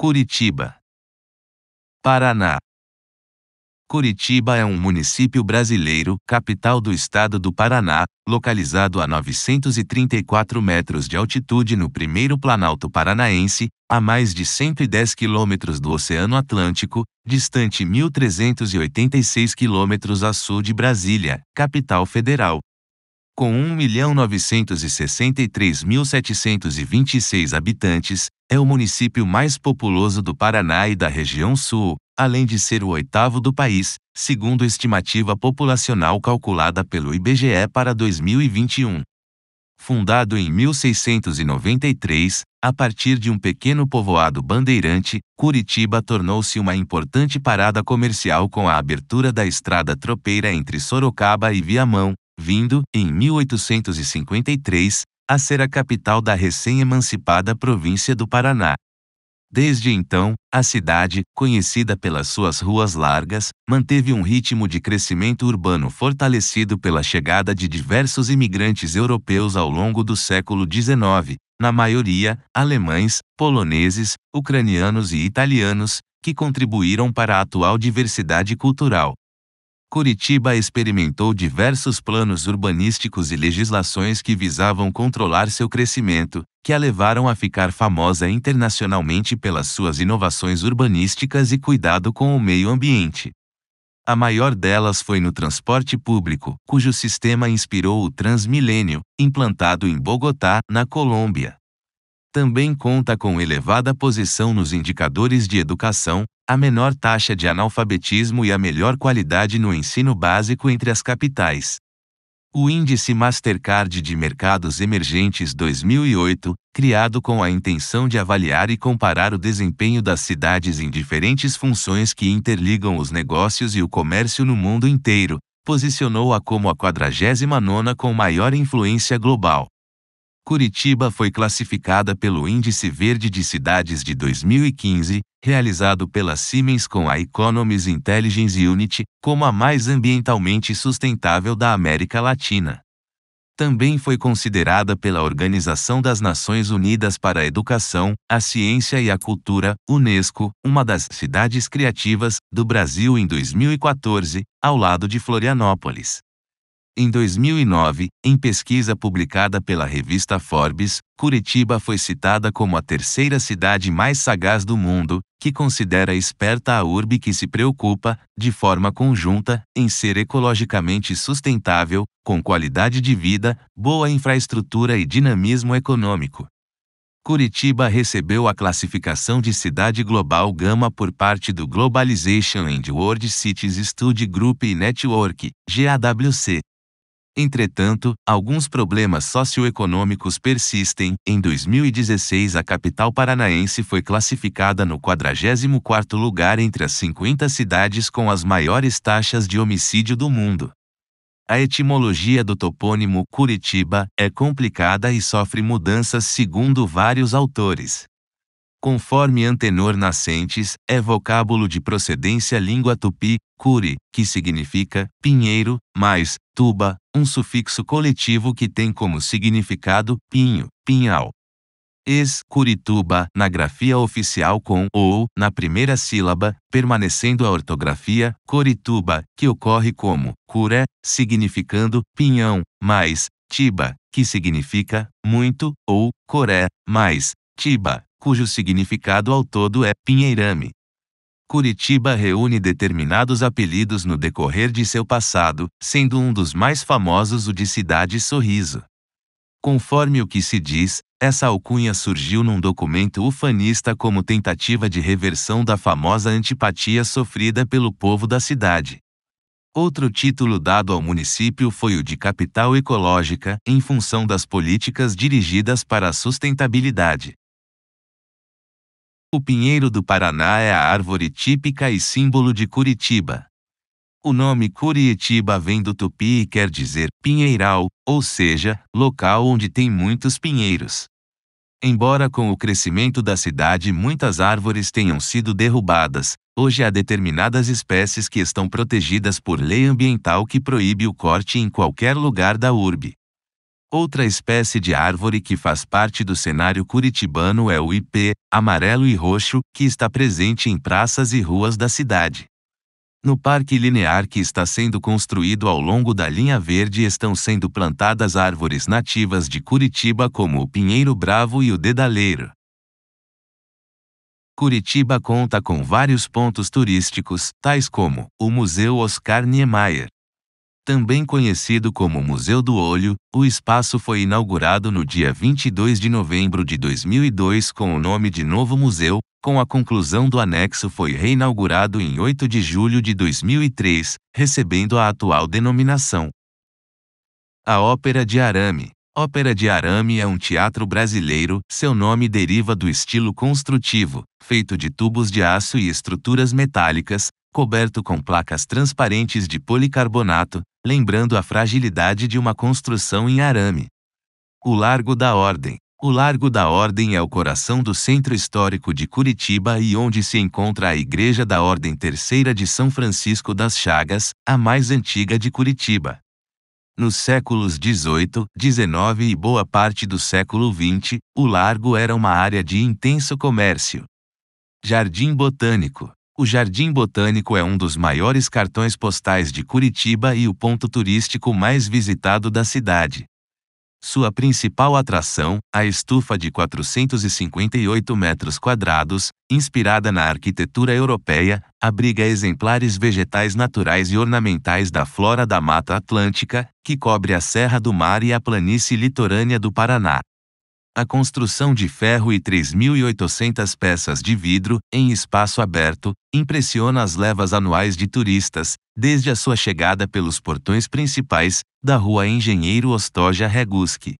Curitiba. Paraná. Curitiba é um município brasileiro, capital do estado do Paraná, localizado a 934 metros de altitude no primeiro planalto paranaense, a mais de 110 quilômetros do Oceano Atlântico, distante 1.386 quilômetros a sul de Brasília, capital federal, com 1.963.726 habitantes, é o município mais populoso do Paraná e da região sul, além de ser o oitavo do país, segundo a estimativa populacional calculada pelo IBGE para 2021. Fundado em 1693, a partir de um pequeno povoado bandeirante, Curitiba tornou-se uma importante parada comercial com a abertura da estrada tropeira entre Sorocaba e Viamão, vindo, em 1853, a ser a capital da recém-emancipada província do Paraná. Desde então, a cidade, conhecida pelas suas ruas largas, manteve um ritmo de crescimento urbano fortalecido pela chegada de diversos imigrantes europeus ao longo do século XIX, na maioria, alemães, poloneses, ucranianos e italianos, que contribuíram para a atual diversidade cultural. Curitiba experimentou diversos planos urbanísticos e legislações que visavam controlar seu crescimento, que a levaram a ficar famosa internacionalmente pelas suas inovações urbanísticas e cuidado com o meio ambiente. A maior delas foi no transporte público, cujo sistema inspirou o Transmilênio, implantado em Bogotá, na Colômbia. Também conta com elevada posição nos indicadores de educação, a menor taxa de analfabetismo e a melhor qualidade no ensino básico entre as capitais. O Índice Mastercard de Mercados Emergentes 2008, criado com a intenção de avaliar e comparar o desempenho das cidades em diferentes funções que interligam os negócios e o comércio no mundo inteiro, posicionou-a como a 49ª com maior influência global. Curitiba foi classificada pelo Índice Verde de Cidades de 2015, realizado pela Siemens com a Economies Intelligence Unit, como a mais ambientalmente sustentável da América Latina. Também foi considerada pela Organização das Nações Unidas para a Educação, a Ciência e a Cultura, Unesco, uma das cidades criativas do Brasil em 2014, ao lado de Florianópolis. Em 2009, em pesquisa publicada pela revista Forbes, Curitiba foi citada como a terceira cidade mais sagaz do mundo, que considera esperta a urbe que se preocupa, de forma conjunta, em ser ecologicamente sustentável, com qualidade de vida, boa infraestrutura e dinamismo econômico. Curitiba recebeu a classificação de cidade global Gama por parte do Globalization and World Cities Study Group e Network, GAWC, Entretanto, alguns problemas socioeconômicos persistem. Em 2016, a capital paranaense foi classificada no 44º lugar entre as 50 cidades com as maiores taxas de homicídio do mundo. A etimologia do topônimo Curitiba é complicada e sofre mudanças segundo vários autores. Conforme Antenor Nascentes, é vocábulo de procedência língua tupi, curi, que significa pinheiro, mais tuba, um sufixo coletivo que tem como significado pinho, pinhal. Ex-Curituba, na grafia oficial com ou na primeira sílaba, permanecendo a ortografia Corituba, que ocorre como curé, significando pinhão, mais tiba, que significa muito, ou coré, mais tiba, cujo significado ao todo é Pinheirame. Curitiba reúne determinados apelidos no decorrer de seu passado, sendo um dos mais famosos o de Cidade Sorriso. Conforme o que se diz, essa alcunha surgiu num documento ufanista como tentativa de reversão da famosa antipatia sofrida pelo povo da cidade. Outro título dado ao município foi o de capital ecológica, em função das políticas dirigidas para a sustentabilidade. O pinheiro do Paraná é a árvore típica e símbolo de Curitiba. O nome Curitiba vem do tupi e quer dizer pinheiral, ou seja, local onde tem muitos pinheiros. Embora com o crescimento da cidade muitas árvores tenham sido derrubadas, hoje há determinadas espécies que estão protegidas por lei ambiental que proíbe o corte em qualquer lugar da urbe. Outra espécie de árvore que faz parte do cenário curitibano é o ipê, amarelo e roxo, que está presente em praças e ruas da cidade. No parque linear que está sendo construído ao longo da linha verde estão sendo plantadas árvores nativas de Curitiba como o pinheiro bravo e o dedaleiro. Curitiba conta com vários pontos turísticos, tais como o Museu Oscar Niemeyer, também conhecido como Museu do Olho, o espaço foi inaugurado no dia 22 de novembro de 2002 com o nome de Novo Museu, com a conclusão do anexo foi reinaugurado em 8 de julho de 2003, recebendo a atual denominação. A Ópera de Arame Ópera de Arame é um teatro brasileiro, seu nome deriva do estilo construtivo, feito de tubos de aço e estruturas metálicas, coberto com placas transparentes de policarbonato, lembrando a fragilidade de uma construção em arame. O Largo da Ordem. O Largo da Ordem é o coração do centro histórico de Curitiba e onde se encontra a Igreja da Ordem Terceira de São Francisco das Chagas, a mais antiga de Curitiba. Nos séculos 18, 19 e boa parte do século 20, o largo era uma área de intenso comércio. Jardim Botânico o Jardim Botânico é um dos maiores cartões postais de Curitiba e o ponto turístico mais visitado da cidade. Sua principal atração, a estufa de 458 metros quadrados, inspirada na arquitetura europeia, abriga exemplares vegetais naturais e ornamentais da flora da Mata Atlântica, que cobre a Serra do Mar e a planície litorânea do Paraná a construção de ferro e 3.800 peças de vidro, em espaço aberto, impressiona as levas anuais de turistas, desde a sua chegada pelos portões principais, da rua Engenheiro Ostoja Reguski.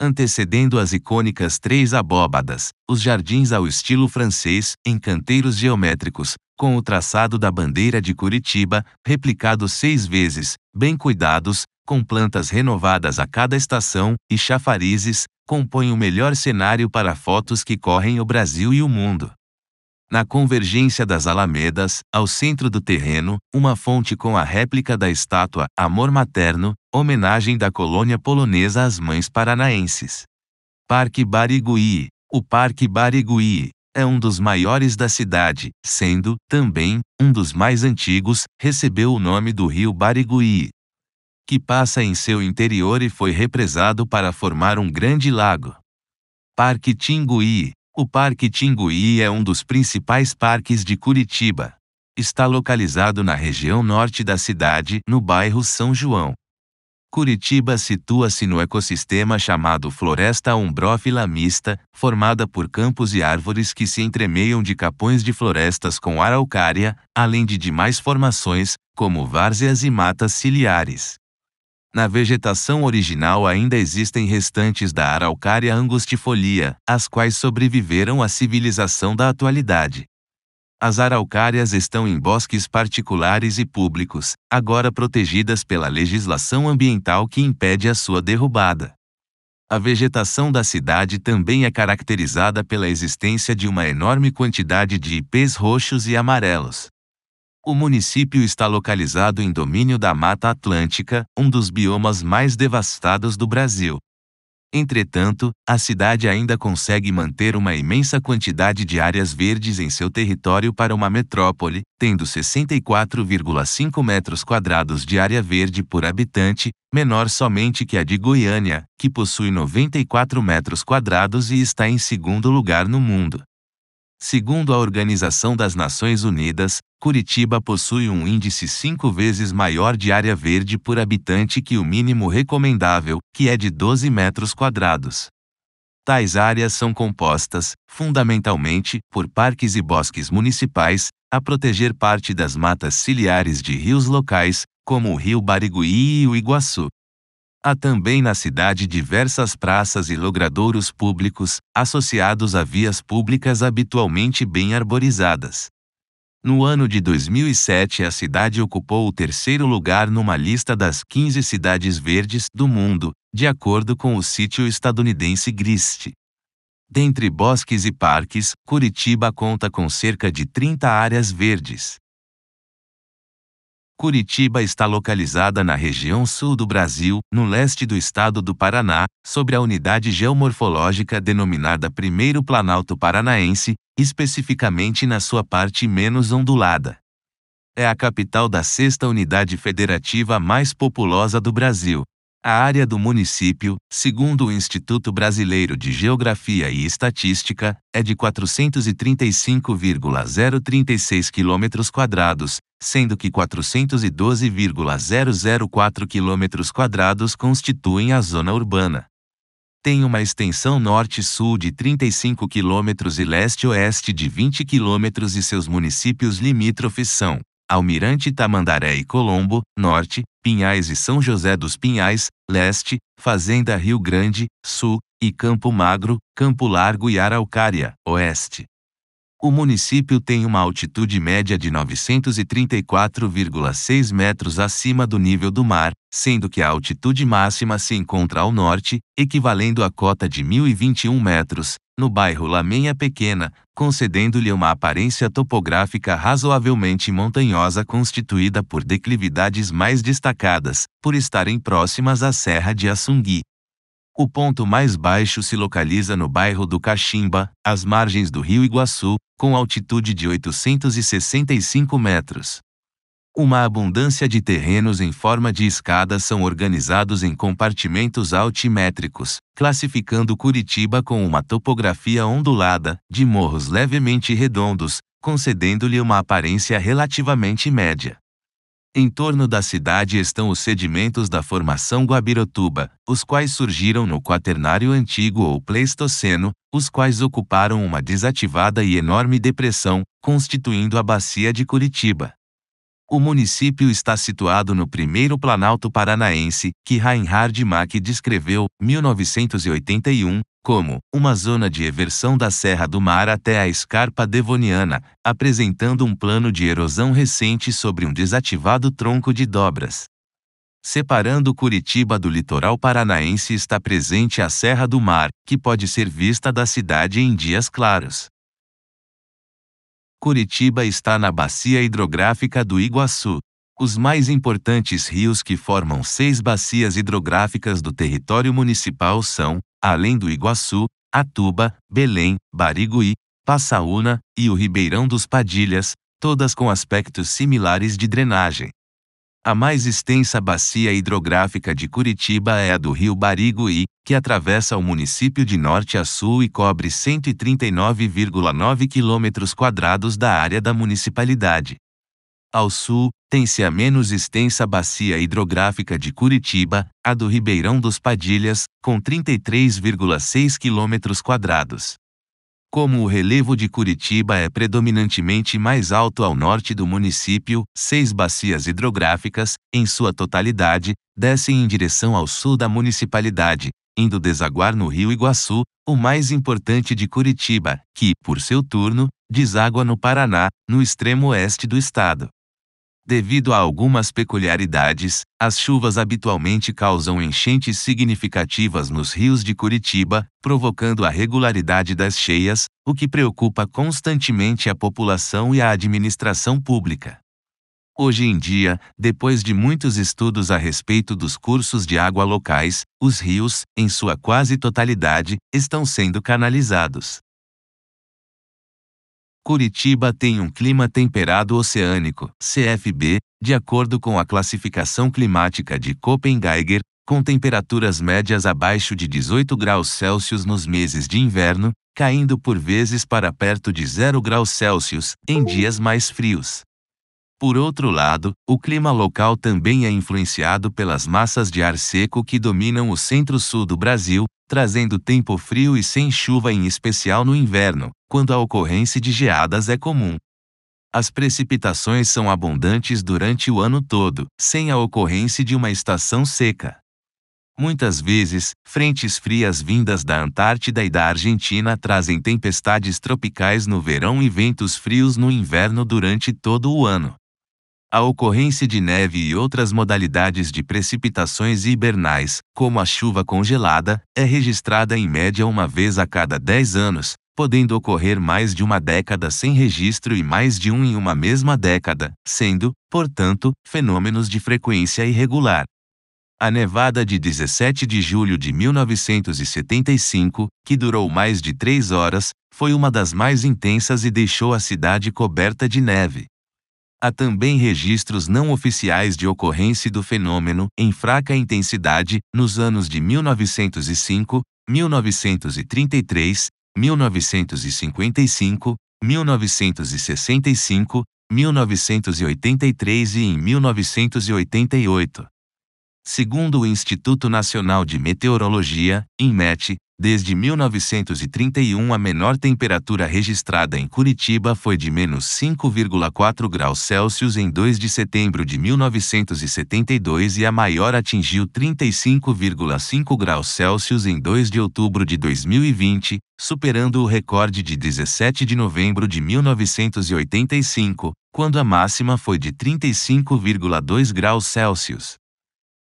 Antecedendo as icônicas três abóbadas, os jardins ao estilo francês, em canteiros geométricos, com o traçado da bandeira de Curitiba, replicado seis vezes, bem cuidados, com plantas renovadas a cada estação e chafarizes, compõe o melhor cenário para fotos que correm o Brasil e o mundo. Na convergência das Alamedas, ao centro do terreno, uma fonte com a réplica da estátua Amor Materno, homenagem da colônia polonesa às mães paranaenses. Parque Barigui. O Parque Barigui é um dos maiores da cidade, sendo, também, um dos mais antigos, recebeu o nome do rio Barigui, que passa em seu interior e foi represado para formar um grande lago. Parque Tinguí O Parque Tinguí é um dos principais parques de Curitiba. Está localizado na região norte da cidade, no bairro São João. Curitiba situa-se no ecossistema chamado Floresta Umbrófila Mista, formada por campos e árvores que se entremeiam de capões de florestas com araucária, além de demais formações, como várzeas e matas ciliares. Na vegetação original ainda existem restantes da Araucária angustifolia, as quais sobreviveram à civilização da atualidade. As araucárias estão em bosques particulares e públicos, agora protegidas pela legislação ambiental que impede a sua derrubada. A vegetação da cidade também é caracterizada pela existência de uma enorme quantidade de ipês roxos e amarelos. O município está localizado em domínio da Mata Atlântica, um dos biomas mais devastados do Brasil. Entretanto, a cidade ainda consegue manter uma imensa quantidade de áreas verdes em seu território para uma metrópole, tendo 64,5 metros quadrados de área verde por habitante, menor somente que a de Goiânia, que possui 94 metros quadrados e está em segundo lugar no mundo. Segundo a Organização das Nações Unidas, Curitiba possui um índice cinco vezes maior de área verde por habitante que o mínimo recomendável, que é de 12 metros quadrados. Tais áreas são compostas, fundamentalmente, por parques e bosques municipais, a proteger parte das matas ciliares de rios locais, como o rio Barigui e o Iguaçu. Há também na cidade diversas praças e logradouros públicos, associados a vias públicas habitualmente bem arborizadas. No ano de 2007, a cidade ocupou o terceiro lugar numa lista das 15 cidades verdes do mundo, de acordo com o sítio estadunidense Grist. Dentre bosques e parques, Curitiba conta com cerca de 30 áreas verdes. Curitiba está localizada na região sul do Brasil, no leste do estado do Paraná, sobre a unidade geomorfológica denominada Primeiro Planalto Paranaense, especificamente na sua parte menos ondulada. É a capital da sexta unidade federativa mais populosa do Brasil. A área do município, segundo o Instituto Brasileiro de Geografia e Estatística, é de 435,036 km, sendo que 412,004 km constituem a zona urbana. Tem uma extensão norte-sul de 35 km e leste-oeste de 20 km e seus municípios limítrofes são Almirante Tamandaré e Colombo, Norte, Pinhais e São José dos Pinhais, Leste, Fazenda Rio Grande, Sul, e Campo Magro, Campo Largo e Araucária, Oeste. O município tem uma altitude média de 934,6 metros acima do nível do mar, sendo que a altitude máxima se encontra ao norte, equivalendo à cota de 1021 metros, no bairro Lameia Pequena, concedendo-lhe uma aparência topográfica razoavelmente montanhosa constituída por declividades mais destacadas, por estarem próximas à Serra de Assungui. O ponto mais baixo se localiza no bairro do Caximba, às margens do rio Iguaçu, com altitude de 865 metros uma abundância de terrenos em forma de escada são organizados em compartimentos altimétricos, classificando Curitiba com uma topografia ondulada, de morros levemente redondos, concedendo-lhe uma aparência relativamente média. Em torno da cidade estão os sedimentos da formação Guabirotuba, os quais surgiram no Quaternário Antigo ou Pleistoceno, os quais ocuparam uma desativada e enorme depressão, constituindo a Bacia de Curitiba. O município está situado no primeiro Planalto Paranaense, que Reinhard Mack descreveu, 1981, como uma zona de eversão da Serra do Mar até a escarpa devoniana, apresentando um plano de erosão recente sobre um desativado tronco de dobras. Separando Curitiba do litoral paranaense está presente a Serra do Mar, que pode ser vista da cidade em dias claros. Curitiba está na bacia hidrográfica do Iguaçu. Os mais importantes rios que formam seis bacias hidrográficas do território municipal são, além do Iguaçu, Atuba, Belém, Barigui, Passaúna e o Ribeirão dos Padilhas, todas com aspectos similares de drenagem. A mais extensa bacia hidrográfica de Curitiba é a do rio Barigui, que atravessa o município de norte a sul e cobre 139,9 km quadrados da área da municipalidade. Ao sul, tem-se a menos extensa bacia hidrográfica de Curitiba, a do Ribeirão dos Padilhas, com 33,6 km quadrados. Como o relevo de Curitiba é predominantemente mais alto ao norte do município, seis bacias hidrográficas, em sua totalidade, descem em direção ao sul da municipalidade, indo desaguar no rio Iguaçu, o mais importante de Curitiba, que, por seu turno, deságua no Paraná, no extremo oeste do estado. Devido a algumas peculiaridades, as chuvas habitualmente causam enchentes significativas nos rios de Curitiba, provocando a regularidade das cheias, o que preocupa constantemente a população e a administração pública. Hoje em dia, depois de muitos estudos a respeito dos cursos de água locais, os rios, em sua quase totalidade, estão sendo canalizados. Curitiba tem um clima temperado oceânico, CFB, de acordo com a classificação climática de Copenhague, com temperaturas médias abaixo de 18 graus Celsius nos meses de inverno, caindo por vezes para perto de 0 graus Celsius em dias mais frios. Por outro lado, o clima local também é influenciado pelas massas de ar seco que dominam o centro-sul do Brasil, trazendo tempo frio e sem chuva, em especial no inverno, quando a ocorrência de geadas é comum. As precipitações são abundantes durante o ano todo, sem a ocorrência de uma estação seca. Muitas vezes, frentes frias vindas da Antártida e da Argentina trazem tempestades tropicais no verão e ventos frios no inverno durante todo o ano. A ocorrência de neve e outras modalidades de precipitações hibernais, como a chuva congelada, é registrada em média uma vez a cada 10 anos, podendo ocorrer mais de uma década sem registro e mais de um em uma mesma década, sendo, portanto, fenômenos de frequência irregular. A nevada de 17 de julho de 1975, que durou mais de três horas, foi uma das mais intensas e deixou a cidade coberta de neve. Há também registros não oficiais de ocorrência do fenômeno em fraca intensidade nos anos de 1905, 1933, 1955, 1965, 1983 e em 1988. Segundo o Instituto Nacional de Meteorologia, INMET, Desde 1931, a menor temperatura registrada em Curitiba foi de menos 5,4 graus Celsius em 2 de setembro de 1972 e a maior atingiu 35,5 graus Celsius em 2 de outubro de 2020, superando o recorde de 17 de novembro de 1985, quando a máxima foi de 35,2 graus Celsius.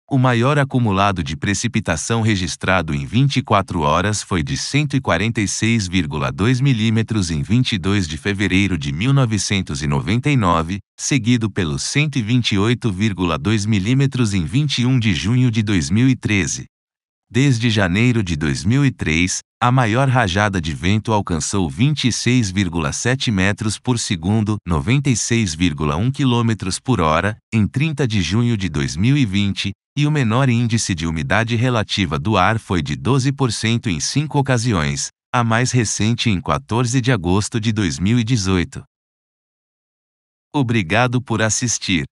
O maior acumulado de precipitação registrado em 24 horas foi de 146,2 milímetros em 22 de fevereiro de 1999, seguido pelos 128,2 milímetros em 21 de junho de 2013. Desde janeiro de 2003, a maior rajada de vento alcançou 26,7 metros por segundo, 96,1 km por hora, em 30 de junho de 2020, e o menor índice de umidade relativa do ar foi de 12% em cinco ocasiões, a mais recente em 14 de agosto de 2018. Obrigado por assistir.